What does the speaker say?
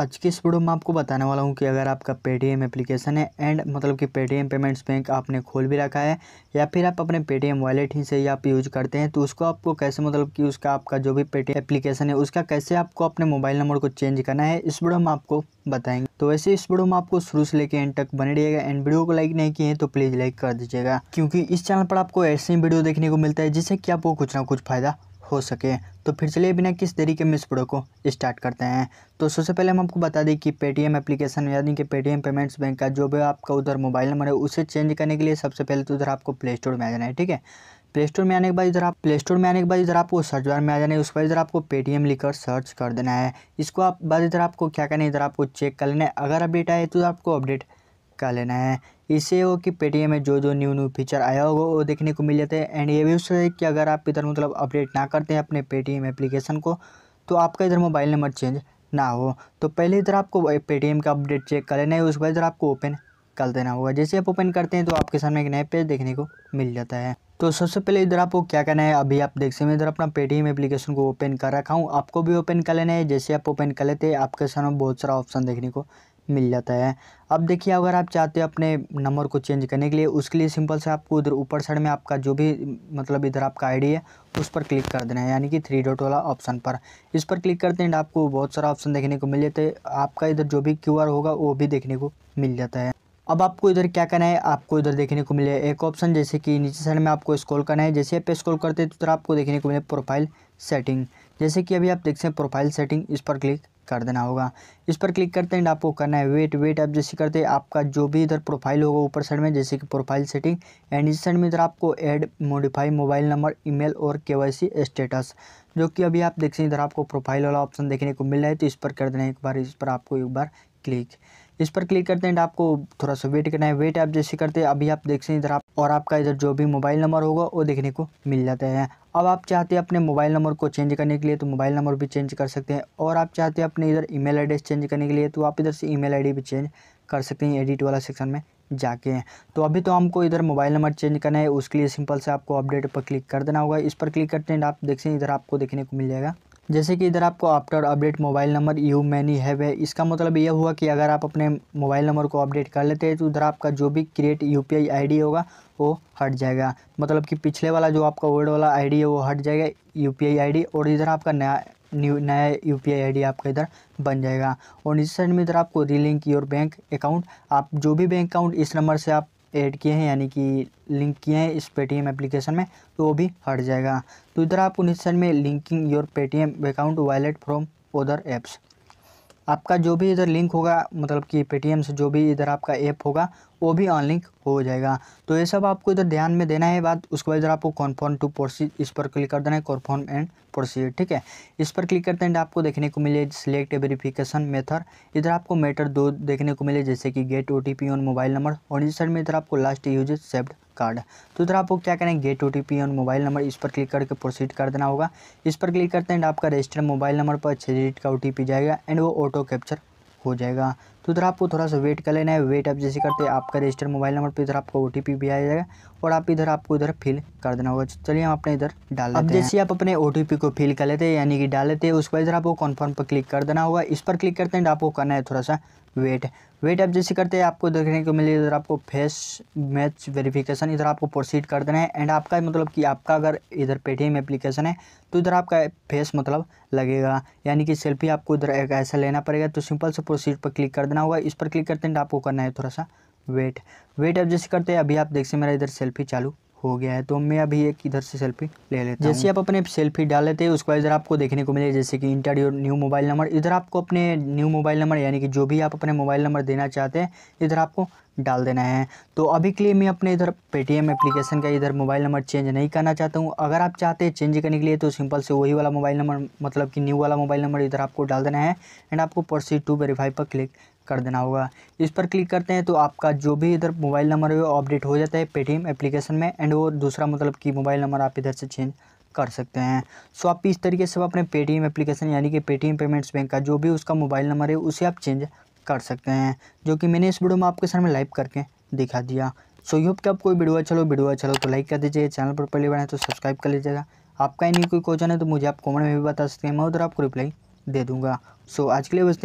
आज के इस वीडियो में आपको बताने वाला हूँ कि अगर आपका पेटीएम एप्लीकेशन है एंड मतलब कि पेटीएम पेमेंट्स बैंक आपने खोल भी रखा है या फिर आप अपने पेटीएम वॉलेट ही से ही आप यूज करते हैं तो उसको आपको कैसे मतलब कि उसका आपका जो भी पेटीएम एप्लीकेशन है उसका कैसे आपको अपने मोबाइल नंबर को चेंज करना है इस वीडियो में आपको बताएंगे तो वैसे इस वीडियो में आपको शुरू से लेकर एंड तक बने रहिएगा एंड वीडियो को लाइक नहीं किए तो प्लीज़ लाइक कर दीजिएगा क्योंकि इस चैनल पर आपको ऐसे ही वीडियो देखने को मिलता है जिससे कि आपको कुछ ना कुछ फायदा हो सके तो फिर चलिए बिना किस तरीके में इस प्रोडक्ट को स्टार्ट करते हैं तो सबसे पहले हम आपको बता दें कि पेटीएम एप्लीकेशन यानी कि पेटीएम पेमेंट्स बैंक का जो भी आपका उधर मोबाइल नंबर है उसे चेंज करने के लिए सबसे पहले तो उधर आपको प्ले स्टोर में आ जाना है ठीक है प्ले स्टोर में आने के बाद इधर आप प्ले स्टोर में आने के बाद इधर आपको सर्च बार में आ जाना है उस पर इधर आपको पेटीएम लिखकर सर्च कर देना है इसको आप बाद इधर आपको क्या करना है इधर आपको चेक कर लेना है अगर अपडेट आए तो आपको अपडेट कर लेना है इससे हो कि पेटीएम में जो जो न्यू न्यू फीचर आया होगा वो देखने को मिल जाते हैं एंड ये भी उससे कि अगर आप इधर मतलब अपडेट ना करते हैं अपने पेटीएम एप्लीकेशन को तो आपका इधर मोबाइल नंबर चेंज ना हो तो पहले इधर आपको पेटीएम का अपडेट चेक कर लेना है उसके बाद इधर आपको ओपन कर देना होगा जैसे आप ओपन करते हैं तो आपके सामने एक नया पेज देखने को मिल जाता है तो सबसे पहले इधर आपको क्या करना है अभी आप देख सकते हैं इधर अपना पेटीएम एप्लीकेशन को ओपन कर रखा हूँ आपको भी ओपन कर लेना है जैसे आप ओपन कर लेते हैं आपके सामने बहुत सारा ऑप्शन देखने को मिल जाता है अब देखिए अगर आप चाहते हो अपने नंबर को चेंज करने के लिए उसके लिए सिंपल से आपको उधर ऊपर साइड में आपका जो भी मतलब इधर आपका आईडी है उस पर क्लिक कर देना है यानी कि थ्री डॉट वाला ऑप्शन पर इस पर क्लिक करते हैं आपको बहुत सारा ऑप्शन देखने को मिल जाते हैं आपका इधर जो भी क्यू होगा वो भी देखने को मिल जाता है अब आपको इधर क्या करना है आपको इधर देखने को मिले एक ऑप्शन जैसे कि नीचे साइड में आपको स्क्रॉल करना है जैसे आप स्क्रॉल करते हैं तो उधर आपको देखने को मिले प्रोफाइल सेटिंग जैसे कि अभी आप देख सकते हैं प्रोफाइल सेटिंग इस पर क्लिक कर देना होगा इस पर क्लिक करते हैं आपको करना है वेट वेट आप जैसे करते हैं आपका जो भी इधर प्रोफाइल होगा ऊपर साइड में जैसे कि प्रोफाइल सेटिंग एंड इस साइड में इधर आपको add modify mobile number email और केवाईसी स्टेटस जो कि अभी आप देख सकते हैं इधर आपको प्रोफाइल वाला ऑप्शन देखने को मिल रहा है तो इस पर कर देना एक बार इस पर आपको एक बार क्लिक इस पर क्लिक करते हैं आपको थोड़ा सा वेट करना है वेट आप जैसे करते हैं अभी आप देख सकते हैं इधर आप और आपका इधर जो भी मोबाइल नंबर होगा वो देखने को मिल जाता है अब आप चाहते हैं अपने मोबाइल नंबर को चेंज करने के लिए तो मोबाइल नंबर भी चेंज कर सकते हैं और आप चाहते हैं अपने इधर ईमेल एड्रेस चेंज करने के लिए तो आप इधर से ईमेल आईडी भी चेंज कर सकते हैं एडिट वाला सेक्शन में जाके तो अभी तो हमको इधर मोबाइल नंबर चेंज करना है उसके लिए सिंपल से आपको अपडेट पर क्लिक कर देना होगा इस पर क्लिक करते हैं आप हैं इधर आपको देखने को मिल जाएगा जैसे कि इधर आपको after update mobile number you many have है इसका मतलब यह हुआ कि अगर आप अपने मोबाइल नंबर को अपडेट कर लेते हैं तो उधर आपका जो भी क्रिएट यूपीआई आईडी होगा वो हट जाएगा मतलब कि पिछले वाला जो आपका ओल्ड वाला आईडी है वो हट जाएगा यूपीआई आईडी और इधर आपका नया न्यू नया U P I I D आपका इधर बन जाएगा और इस साइड में इधर आपको रीलिंक योर बैंक अकाउंट आप जो भी बैंक अकाउंट इस नंबर से आप ऐड किए हैं यानी कि लिंक किए हैं इस पेटीएम एप्लीकेशन में तो वो भी हट जाएगा तो इधर आप उन्नीस में linking your Paytm account wallet from other apps आपका जो भी इधर लिंक होगा मतलब कि पेटीएम से जो भी इधर आपका ऐप होगा वो भी अनलिंक हो जाएगा तो ये सब आपको इधर ध्यान में देना है बात उसके बाद इधर आपको कॉन्फर्म टू प्रोसीड इस पर क्लिक कर देना है कॉन्फर्म एंड प्रोसीड ठीक है इस पर क्लिक करते हैं आपको देखने को मिले सिलेक्ट वेरिफिकेशन मेथड इधर आपको मेटर दो देखने को मिले जैसे कि get O on mobile number और इस साइड में इधर आपको लास्ट यूज सेव्ड कार्ड तो इधर आपको क्या करें गेट ओ टी और मोबाइल नंबर इस पर क्लिक करके प्रोसीड कर देना होगा इस पर क्लिक करते हैं एंड आपका रजिस्टर्ड मोबाइल नंबर पर छः डिजिट का ओ जाएगा एंड वो ऑटो कैप्चर हो जाएगा तो इधर आपको थोड़ा सा वेट कर लेना है वेट आप जैसे करते आपका रजिस्टर मोबाइल नंबर पे इधर आपको ओ भी आ जाएगा और आप इधर आपको इधर फिल कर देना होगा चलिए हम अपने इधर डाल लेते अब जैसे आप अपने ओ को फिल कर लेते हैं यानी कि डाल लेते हैं उस पर इधर आपको कन्फर्म पर क्लिक कर देना होगा इस पर क्लिक करते हैं आपको करना है थोड़ा सा वेट वेट आप जैसे करते हैं आपको देखने को मिले इधर आपको फेस मैच वेरिफिकेशन इधर आपको प्रोसीड कर देना है एंड आपका मतलब कि आपका अगर इधर पेटीएम एप्लीकेशन है तो इधर आपका फेस मतलब लगेगा यानी कि सेल्फी आपको इधर ऐसा लेना पड़ेगा तो सिंपल से प्रोसीड पर क्लिक कर देना बना हुआ है इस पर क्लिक करते हैं तो आपको करना है थोड़ा सा वेट वेट अब जैसे करते हैं अभी आप देख से मेरा इधर सेल्फी चालू हो गया है तो मैं अभी एक इधर से सेल्फी ले लेता हूँ जैसे आप अपने सेल्फी डाल लेते हैं उसके बाद इधर आपको देखने को मिले जैसे कि enter your new mobile number इधर आपको अपने न्यू मोबाइल नंबर यानी कि जो भी आप अपने मोबाइल नंबर देना चाहते हैं इधर आपको डाल देना है तो अभी के लिए मैं अपने इधर पेटीएम एप्लीकेशन का इधर मोबाइल नंबर चेंज नहीं करना चाहता हूँ अगर आप चाहते हैं चेंज करने के लिए तो सिंपल से वही वाला मोबाइल नंबर मतलब कि न्यू वाला मोबाइल नंबर इधर आपको डाल देना है एंड आपको प्रोसीड टू वेरीफाई पर क्लिक कर देना होगा इस पर क्लिक करते हैं तो आपका जो भी इधर मोबाइल नंबर है वो अपडेट हो जाता है पेटीएम एप्लीकेशन में एंड वो दूसरा मतलब कि मोबाइल नंबर आप इधर से चेंज कर सकते हैं सो आप इस तरीके से अपने पेटीएम एप्लीकेशन यानी कि पेटीएम पेमेंट्स बैंक का जो भी उसका मोबाइल नंबर है उसे आप चेंज कर सकते हैं जो कि मैंने इस वीडियो में आपके सामने लाइव करके दिखा दिया सो यू होप कि कोई वीडियो अच्छा लो वीडियो अच्छा लो तो लाइक कर दीजिए चैनल पर पहले बनाए तो सब्सक्राइब कर लीजिएगा आपका ही नहीं कोई क्वेश्चन है तो मुझे आप कमेंट में भी बता सकते हैं मैं उधर आपको रिप्लाई दे दूंगा सो आज के लिए बस